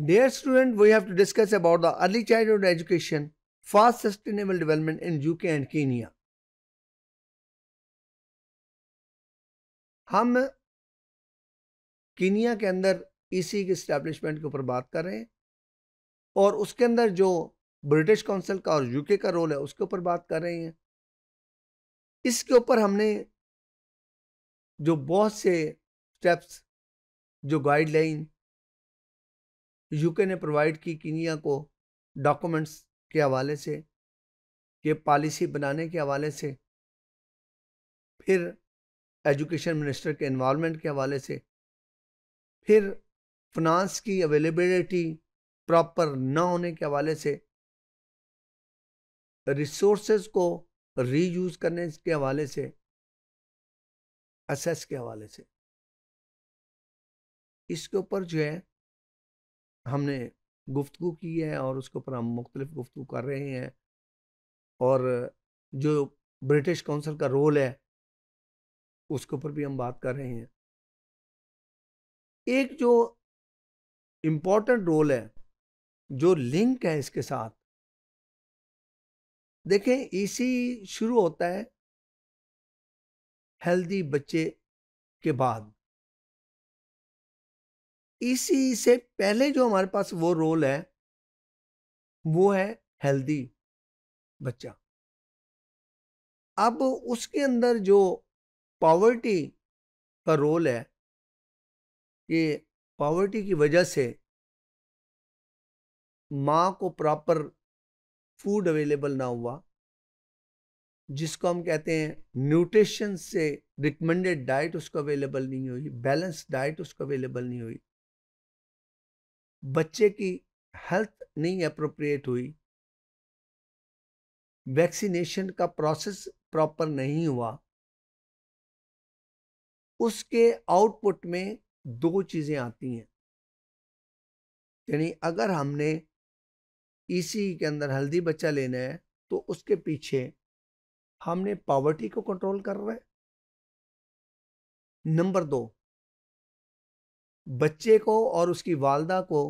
Dear student, we have to discuss about the early childhood education fast sustainable development in UK and Kenya हम Kenya के अंदर EC के establishment के ऊपर बात कर रहे हैं और उसके अंदर जो ब्रिटिश काउंसिल का और यूके का रोल है उसके ऊपर बात कर रहे हैं इसके ऊपर हमने जो बहुत से स्टेप्स जो गाइडलाइन यूके ने प्रोवाइड की किनिया को डॉक्यूमेंट्स के हवाले से ये पॉलिसी बनाने के हवाले से फिर एजुकेशन मिनिस्टर के इन्वॉलमेंट के हवाले से फिर फिनांस की अवेलेबिलिटी प्रॉपर ना होने के हवाले से रिसोर्सेज को रीयूज करने के हवाले से असेस के हवाले से इसके ऊपर जो है हमने गुफ्तु की है और उसके ऊपर हम मुख्तलिफ गुफ्तु कर रहे हैं और जो ब्रिटिश काउंसिल का रोल है उसके ऊपर भी हम बात कर रहे हैं एक जो इम्पोर्टेंट रोल है जो लिंक है इसके साथ देखें इसी शुरू होता है हेल्दी बच्चे के बाद इसी से पहले जो हमारे पास वो रोल है वो है हेल्दी बच्चा अब उसके अंदर जो पावर्टी का रोल है कि पावर्टी की वजह से माँ को प्रॉपर फूड अवेलेबल ना हुआ जिसको हम कहते हैं न्यूट्रिशन से रिकमेंडेड डाइट उसको अवेलेबल नहीं हुई बैलेंस डाइट उसको अवेलेबल नहीं हुई बच्चे की हेल्थ नहीं अप्रोप्रिएट हुई वैक्सीनेशन का प्रोसेस प्रॉपर नहीं हुआ उसके आउटपुट में दो चीज़ें आती हैं यानी अगर हमने इसी e e के अंदर हल्दी बच्चा लेना है तो उसके पीछे हमने पावर्टी को कंट्रोल कर रहे हैं नंबर दो बच्चे को और उसकी वालदा को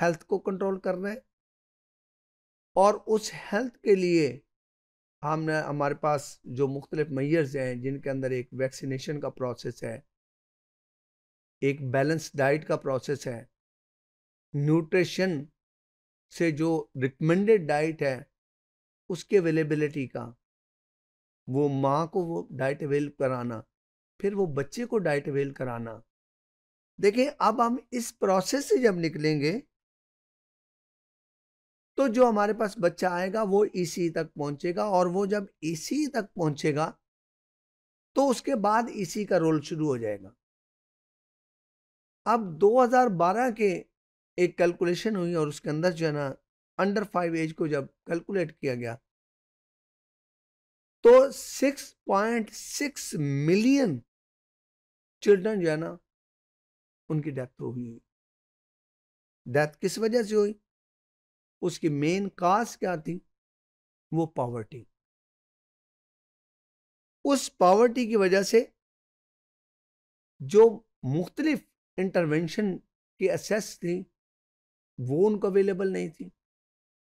हेल्थ को कंट्रोल करना है और उस हेल्थ के लिए हमने हमारे पास जो मुख्तलिफ मैयर्स हैं जिनके अंदर एक वैक्सीनेशन का प्रोसेस है एक बैलेंस डाइट का प्रोसेस है न्यूट्रिशन से जो रिकमेंडेड डाइट है उसके अवेलेबिलिटी का वो माँ को वो डाइट अवेल कराना फिर वो बच्चे को डाइट अवेल कराना देखिए अब हम इस प्रोसेस से जब निकलेंगे तो जो हमारे पास बच्चा आएगा वो ई तक पहुंचेगा और वो जब ई तक पहुंचेगा तो उसके बाद ई का रोल शुरू हो जाएगा अब 2012 के एक कैलकुलेशन हुई और उसके अंदर जो है ना अंडर फाइव एज को जब कैलकुलेट किया गया तो 6.6 मिलियन चिल्ड्रन जो है ना उनकी डेथ हो तो गई डेथ किस वजह से हुई उसकी मेन काज क्या थी वो पावर्टी उस पावर्टी की वजह से जो मुख्तलिफ इंटरवेंशन की असेस थी वो उनको अवेलेबल नहीं थी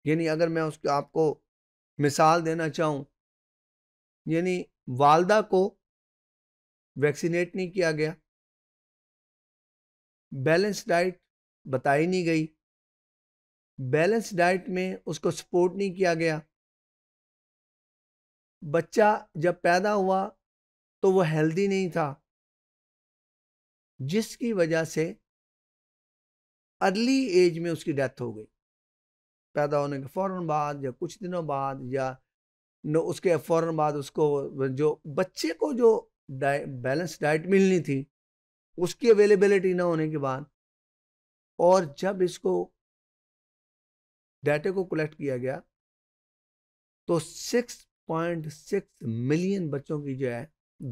यानी अगर मैं उसके आपको मिसाल देना चाहूँ यानी वालदा को वैक्सीनेट नहीं किया गया बैलेंस डाइट बताई नहीं गई बैलेंस डाइट में उसको सपोर्ट नहीं किया गया बच्चा जब पैदा हुआ तो वो हेल्दी नहीं था जिसकी वजह से अर्ली एज में उसकी डेथ हो गई पैदा होने के फ़ौर बाद या कुछ दिनों बाद या उसके फ़ौर बाद उसको जो बच्चे को जो डाइट बैलेंस डाइट मिलनी थी उसकी अवेलेबिलिटी ना होने के बाद और जब इसको डाटे को कलेक्ट किया गया तो 6.6 मिलियन बच्चों की जो है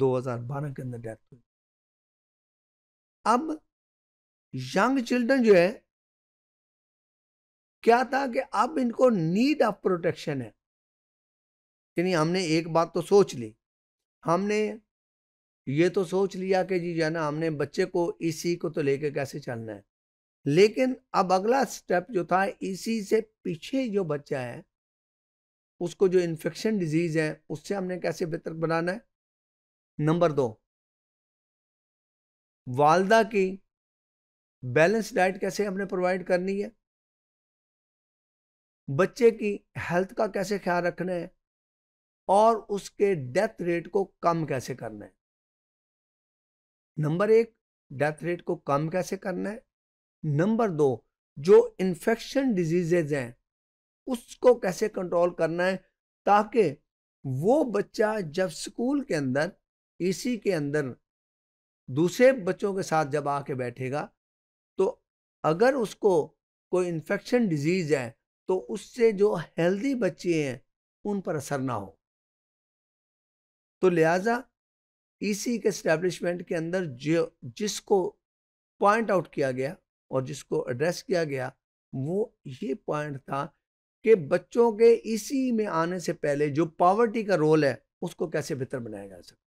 2012 के अंदर डेथ हुई अब यंग चिल्ड्रन जो है क्या था कि अब इनको नीड ऑफ प्रोटेक्शन है यानी हमने एक बात तो सोच ली हमने ये तो सोच लिया कि जी जो ना हमने बच्चे को इसी को तो लेके कैसे चलना है लेकिन अब अगला स्टेप जो था इसी से पीछे जो बच्चा है उसको जो इन्फेक्शन डिजीज़ है उससे हमने कैसे बेहतर बनाना है नंबर दो वालदा की बैलेंस डाइट कैसे हमने प्रोवाइड करनी है बच्चे की हेल्थ का कैसे ख्याल रखना है और उसके डेथ रेट को कम कैसे करना है नंबर एक डेथ रेट को कम कैसे करना है नंबर दो जो इन्फेक्शन डिजीजेज हैं उसको कैसे कंट्रोल करना है ताकि वो बच्चा जब स्कूल के अंदर इसी के अंदर दूसरे बच्चों के साथ जब आके बैठेगा तो अगर उसको कोई इन्फेक्शन डिजीज़ है तो उससे जो हेल्दी बच्चे हैं उन पर असर ना हो तो लिहाजा ईसी के इस्टेब्लिशमेंट के अंदर जो जिसको पॉइंट आउट किया गया और जिसको एड्रेस किया गया वो ये पॉइंट था कि बच्चों के इसी में आने से पहले जो पावर्टी का रोल है उसको कैसे बेहतर बनाया जा सकता